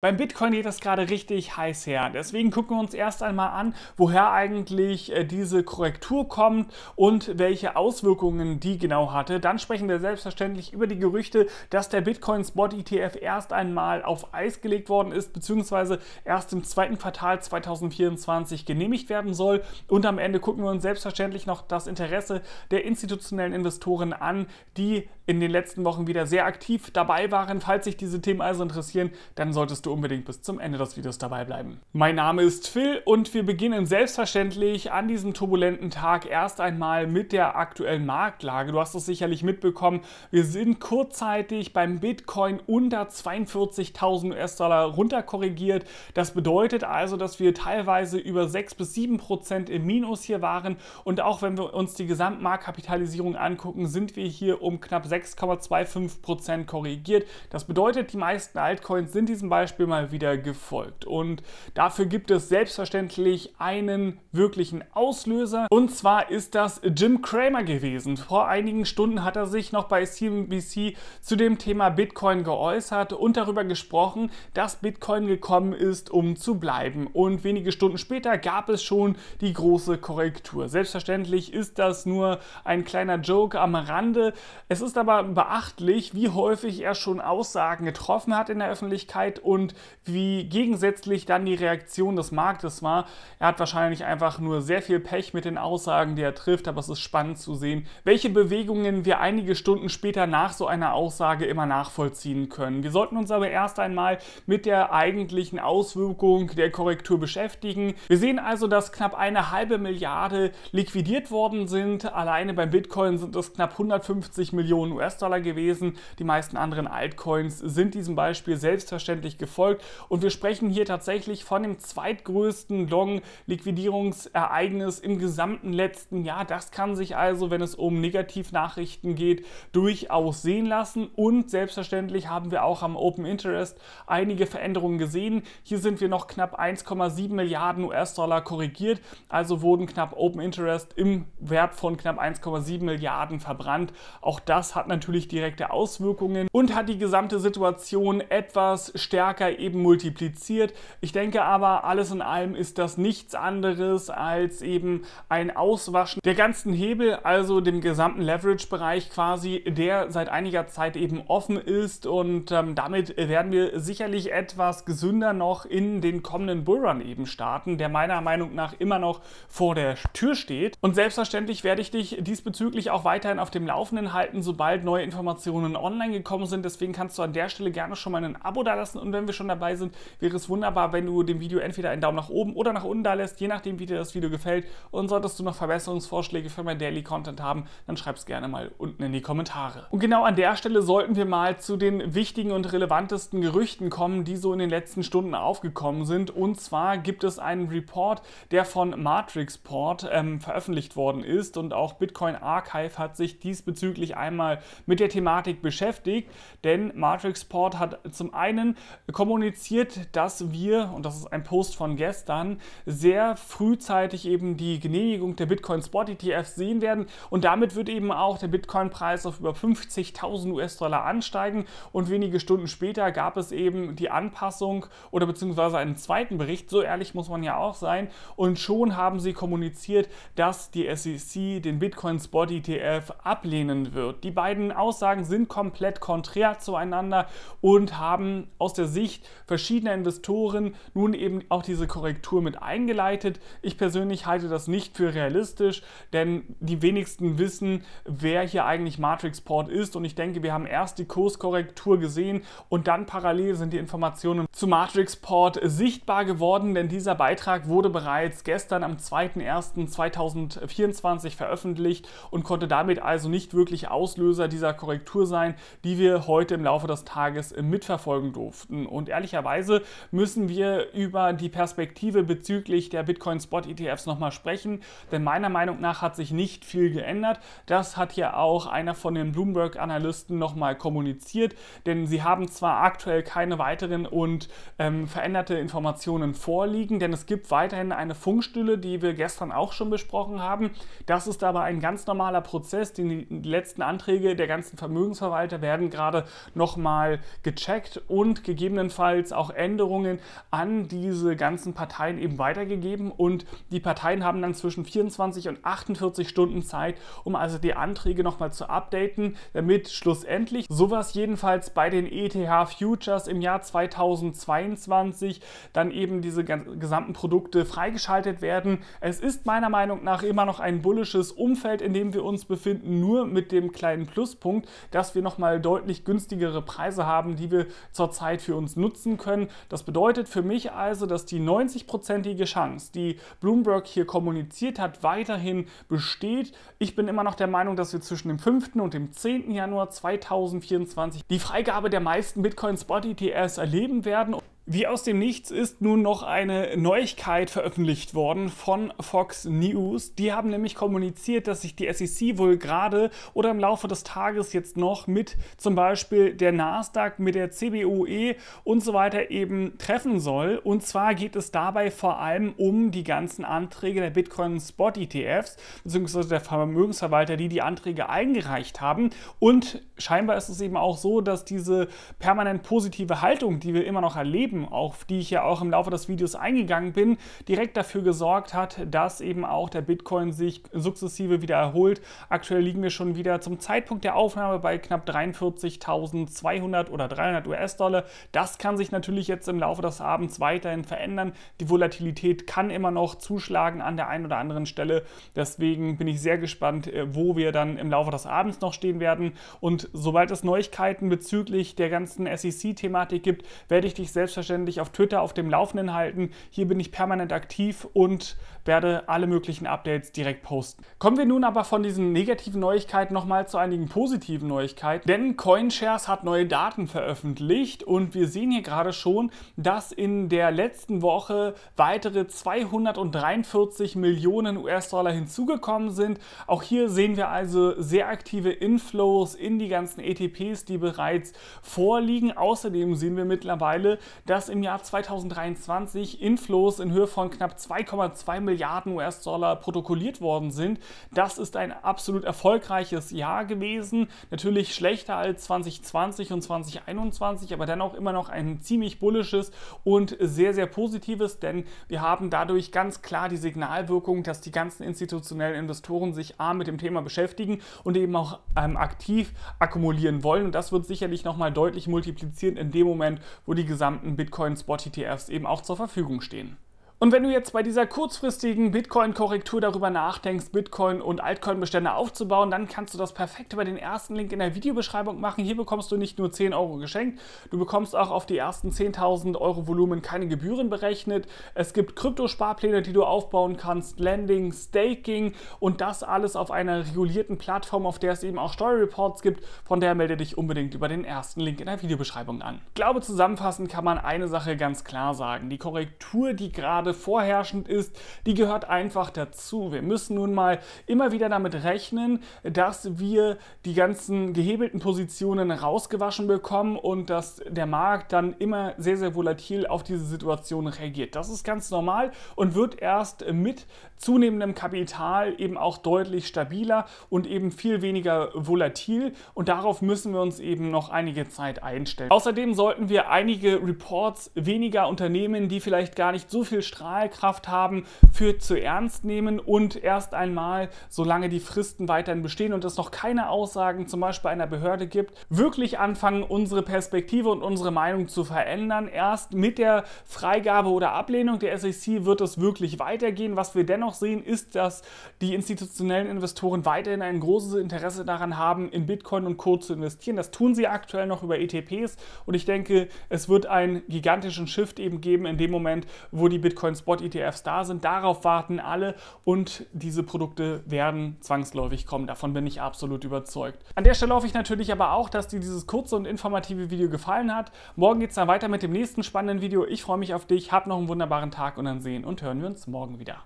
Beim Bitcoin geht das gerade richtig heiß her. Deswegen gucken wir uns erst einmal an, woher eigentlich äh, diese Korrektur kommt und welche Auswirkungen die genau hatte. Dann sprechen wir selbstverständlich über die Gerüchte, dass der Bitcoin Spot ETF erst einmal auf Eis gelegt worden ist, beziehungsweise erst im zweiten Quartal 2024 genehmigt werden soll. Und am Ende gucken wir uns selbstverständlich noch das Interesse der institutionellen Investoren an, die in den letzten Wochen wieder sehr aktiv dabei waren. Falls sich diese Themen also interessieren, dann solltest du du unbedingt bis zum Ende des Videos dabei bleiben. Mein Name ist Phil und wir beginnen selbstverständlich an diesem turbulenten Tag erst einmal mit der aktuellen Marktlage. Du hast es sicherlich mitbekommen, wir sind kurzzeitig beim Bitcoin unter 42.000 US-Dollar runterkorrigiert. Das bedeutet also, dass wir teilweise über 6 bis 7 Prozent im Minus hier waren und auch wenn wir uns die Gesamtmarktkapitalisierung angucken, sind wir hier um knapp 6,25 Prozent korrigiert. Das bedeutet, die meisten Altcoins sind diesem Beispiel Beispiel mal wieder gefolgt. Und dafür gibt es selbstverständlich einen wirklichen Auslöser. Und zwar ist das Jim Cramer gewesen. Vor einigen Stunden hat er sich noch bei CNBC zu dem Thema Bitcoin geäußert und darüber gesprochen, dass Bitcoin gekommen ist, um zu bleiben. Und wenige Stunden später gab es schon die große Korrektur. Selbstverständlich ist das nur ein kleiner Joke am Rande. Es ist aber beachtlich, wie häufig er schon Aussagen getroffen hat in der Öffentlichkeit und und wie gegensätzlich dann die Reaktion des Marktes war. Er hat wahrscheinlich einfach nur sehr viel Pech mit den Aussagen, die er trifft, aber es ist spannend zu sehen, welche Bewegungen wir einige Stunden später nach so einer Aussage immer nachvollziehen können. Wir sollten uns aber erst einmal mit der eigentlichen Auswirkung der Korrektur beschäftigen. Wir sehen also, dass knapp eine halbe Milliarde liquidiert worden sind. Alleine beim Bitcoin sind es knapp 150 Millionen US-Dollar gewesen. Die meisten anderen Altcoins sind diesem Beispiel selbstverständlich gefolgt verfolgt. Und wir sprechen hier tatsächlich von dem zweitgrößten Long-Liquidierungsereignis im gesamten letzten Jahr. Das kann sich also, wenn es um Negativnachrichten geht, durchaus sehen lassen. Und selbstverständlich haben wir auch am Open Interest einige Veränderungen gesehen. Hier sind wir noch knapp 1,7 Milliarden US-Dollar korrigiert. Also wurden knapp Open Interest im Wert von knapp 1,7 Milliarden verbrannt. Auch das hat natürlich direkte Auswirkungen und hat die gesamte Situation etwas stärker eben multipliziert. Ich denke aber, alles in allem ist das nichts anderes als eben ein Auswaschen der ganzen Hebel, also dem gesamten Leverage-Bereich quasi, der seit einiger Zeit eben offen ist und ähm, damit werden wir sicherlich etwas gesünder noch in den kommenden Bullrun eben starten, der meiner Meinung nach immer noch vor der Tür steht. Und selbstverständlich werde ich dich diesbezüglich auch weiterhin auf dem Laufenden halten, sobald neue Informationen online gekommen sind. Deswegen kannst du an der Stelle gerne schon mal ein Abo da lassen und wenn wir schon dabei sind, wäre es wunderbar, wenn du dem Video entweder einen Daumen nach oben oder nach unten da lässt, je nachdem, wie dir das Video gefällt. Und solltest du noch Verbesserungsvorschläge für mein Daily Content haben, dann schreib es gerne mal unten in die Kommentare. Und genau an der Stelle sollten wir mal zu den wichtigen und relevantesten Gerüchten kommen, die so in den letzten Stunden aufgekommen sind. Und zwar gibt es einen Report, der von Matrixport ähm, veröffentlicht worden ist und auch Bitcoin Archive hat sich diesbezüglich einmal mit der Thematik beschäftigt, denn Matrixport hat zum einen kommuniziert, dass wir, und das ist ein Post von gestern, sehr frühzeitig eben die Genehmigung der Bitcoin Spot ETFs sehen werden und damit wird eben auch der Bitcoin-Preis auf über 50.000 US-Dollar ansteigen und wenige Stunden später gab es eben die Anpassung oder beziehungsweise einen zweiten Bericht, so ehrlich muss man ja auch sein und schon haben sie kommuniziert, dass die SEC den Bitcoin Spot ETF ablehnen wird. Die beiden Aussagen sind komplett konträr zueinander und haben aus der Sicht Sicht verschiedener Investoren nun eben auch diese Korrektur mit eingeleitet. Ich persönlich halte das nicht für realistisch, denn die wenigsten wissen, wer hier eigentlich Matrixport ist. Und ich denke, wir haben erst die Kurskorrektur gesehen und dann parallel sind die Informationen zu Matrixport sichtbar geworden, denn dieser Beitrag wurde bereits gestern am 2.1.2024 veröffentlicht und konnte damit also nicht wirklich Auslöser dieser Korrektur sein, die wir heute im Laufe des Tages mitverfolgen durften. Und und ehrlicherweise müssen wir über die Perspektive bezüglich der Bitcoin Spot ETFs nochmal sprechen, denn meiner Meinung nach hat sich nicht viel geändert. Das hat ja auch einer von den Bloomberg-Analysten nochmal kommuniziert, denn sie haben zwar aktuell keine weiteren und ähm, veränderte Informationen vorliegen, denn es gibt weiterhin eine Funkstille, die wir gestern auch schon besprochen haben. Das ist aber ein ganz normaler Prozess. Die letzten Anträge der ganzen Vermögensverwalter werden gerade nochmal gecheckt und gegebenenfalls gegebenenfalls auch Änderungen an diese ganzen Parteien eben weitergegeben und die Parteien haben dann zwischen 24 und 48 Stunden Zeit, um also die Anträge nochmal zu updaten, damit schlussendlich sowas jedenfalls bei den ETH Futures im Jahr 2022 dann eben diese gesamten Produkte freigeschaltet werden. Es ist meiner Meinung nach immer noch ein bullisches Umfeld, in dem wir uns befinden, nur mit dem kleinen Pluspunkt, dass wir nochmal deutlich günstigere Preise haben, die wir zurzeit für uns nutzen können. Das bedeutet für mich also, dass die 90-prozentige Chance, die Bloomberg hier kommuniziert hat, weiterhin besteht. Ich bin immer noch der Meinung, dass wir zwischen dem 5. und dem 10. Januar 2024 die Freigabe der meisten Bitcoin Spot ets erleben werden. Wie aus dem Nichts ist nun noch eine Neuigkeit veröffentlicht worden von Fox News. Die haben nämlich kommuniziert, dass sich die SEC wohl gerade oder im Laufe des Tages jetzt noch mit zum Beispiel der Nasdaq, mit der CBOE und so weiter eben treffen soll. Und zwar geht es dabei vor allem um die ganzen Anträge der Bitcoin Spot ETFs bzw. der Vermögensverwalter, die die Anträge eingereicht haben. Und scheinbar ist es eben auch so, dass diese permanent positive Haltung, die wir immer noch erleben, Themen, auf die ich ja auch im Laufe des Videos eingegangen bin, direkt dafür gesorgt hat, dass eben auch der Bitcoin sich sukzessive wieder erholt. Aktuell liegen wir schon wieder zum Zeitpunkt der Aufnahme bei knapp 43.200 oder 300 US-Dollar. Das kann sich natürlich jetzt im Laufe des Abends weiterhin verändern. Die Volatilität kann immer noch zuschlagen an der einen oder anderen Stelle. Deswegen bin ich sehr gespannt, äh, wo wir dann im Laufe des Abends noch stehen werden. Und sobald es Neuigkeiten bezüglich der ganzen SEC-Thematik gibt, werde ich dich selbstverständlich selbstverständlich auf Twitter auf dem Laufenden halten. Hier bin ich permanent aktiv und werde alle möglichen Updates direkt posten. Kommen wir nun aber von diesen negativen Neuigkeiten nochmal zu einigen positiven Neuigkeiten, denn CoinShares hat neue Daten veröffentlicht und wir sehen hier gerade schon, dass in der letzten Woche weitere 243 Millionen US-Dollar hinzugekommen sind. Auch hier sehen wir also sehr aktive Inflows in die ganzen ETPs, die bereits vorliegen. Außerdem sehen wir mittlerweile, dass im Jahr 2023 Inflows in Höhe von knapp 2,2 Millionen Milliarden US-Dollar protokolliert worden sind. Das ist ein absolut erfolgreiches Jahr gewesen. Natürlich schlechter als 2020 und 2021, aber dennoch immer noch ein ziemlich bullisches und sehr, sehr positives, denn wir haben dadurch ganz klar die Signalwirkung, dass die ganzen institutionellen Investoren sich A mit dem Thema beschäftigen und eben auch ähm, aktiv akkumulieren wollen. Und das wird sicherlich nochmal deutlich multipliziert in dem Moment, wo die gesamten Bitcoin-Spot-ETFs eben auch zur Verfügung stehen. Und wenn du jetzt bei dieser kurzfristigen Bitcoin-Korrektur darüber nachdenkst, Bitcoin und Altcoin-Bestände aufzubauen, dann kannst du das perfekt über den ersten Link in der Videobeschreibung machen. Hier bekommst du nicht nur 10 Euro geschenkt, du bekommst auch auf die ersten 10.000 Euro Volumen keine Gebühren berechnet. Es gibt Kryptosparpläne, die du aufbauen kannst, Lending, Staking und das alles auf einer regulierten Plattform, auf der es eben auch Steuerreports gibt. Von der melde dich unbedingt über den ersten Link in der Videobeschreibung an. Ich glaube, zusammenfassend kann man eine Sache ganz klar sagen. Die Korrektur, die gerade gerade vorherrschend ist, die gehört einfach dazu. Wir müssen nun mal immer wieder damit rechnen, dass wir die ganzen gehebelten Positionen rausgewaschen bekommen und dass der Markt dann immer sehr, sehr volatil auf diese Situation reagiert. Das ist ganz normal und wird erst mit zunehmendem Kapital eben auch deutlich stabiler und eben viel weniger volatil und darauf müssen wir uns eben noch einige Zeit einstellen. Außerdem sollten wir einige Reports weniger unternehmen, die vielleicht gar nicht so viel Strategie Strahlkraft haben, für zu ernst nehmen und erst einmal, solange die Fristen weiterhin bestehen und es noch keine Aussagen zum Beispiel einer Behörde gibt, wirklich anfangen, unsere Perspektive und unsere Meinung zu verändern. Erst mit der Freigabe oder Ablehnung der SEC wird es wirklich weitergehen. Was wir dennoch sehen, ist, dass die institutionellen Investoren weiterhin ein großes Interesse daran haben, in Bitcoin und Co. zu investieren. Das tun sie aktuell noch über ETPs und ich denke, es wird einen gigantischen Shift eben geben in dem Moment, wo die Bitcoin Bitcoin-Spot-ETFs da sind. Darauf warten alle und diese Produkte werden zwangsläufig kommen. Davon bin ich absolut überzeugt. An der Stelle hoffe ich natürlich aber auch, dass dir dieses kurze und informative Video gefallen hat. Morgen geht es dann weiter mit dem nächsten spannenden Video. Ich freue mich auf dich, hab noch einen wunderbaren Tag und dann sehen und hören wir uns morgen wieder.